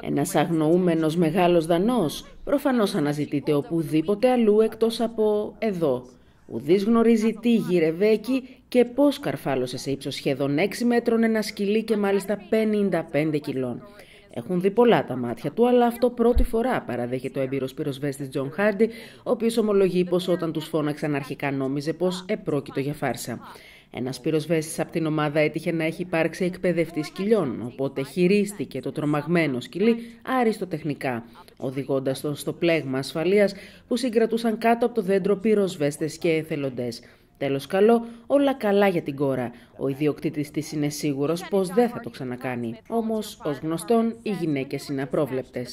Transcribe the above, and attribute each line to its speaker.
Speaker 1: Ένας αγνοούμενος μεγάλος δανός προφανώς αναζητείται οπουδήποτε αλλού εκτός από εδώ. Ουδής γνωρίζει τι γύρευε εκεί και πώς καρφάλωσε σε ύψος σχεδόν 6 μέτρων ένα σκυλί και μάλιστα 55 κιλών. Έχουν δει πολλά τα μάτια του, αλλά αυτό πρώτη φορά παραδέχεται ο έμπειρος πυροσβέστης Τζον Χάρντι, ο οποίος ομολογεί πως όταν τους φώναξαν αρχικά νόμιζε πως επρόκειτο για φάρσα. Ένας πυροσβέστης από την ομάδα έτυχε να έχει υπάρξει εκπαιδευτή σκυλιών, οπότε χειρίστηκε το τρομαγμένο σκυλί άριστο τεχνικά, οδηγώντας τον στο πλέγμα ασφαλείας που συγκρατούσαν κάτω από το δέντρο πυροσβέστες και εθελοντές. Τέλος καλό, όλα καλά για την κόρα. Ο ιδιοκτήτης της είναι σίγουρος πως δεν θα το ξανακάνει. Όμως, ως γνωστόν, οι γυναίκες είναι απρόβλεπτες.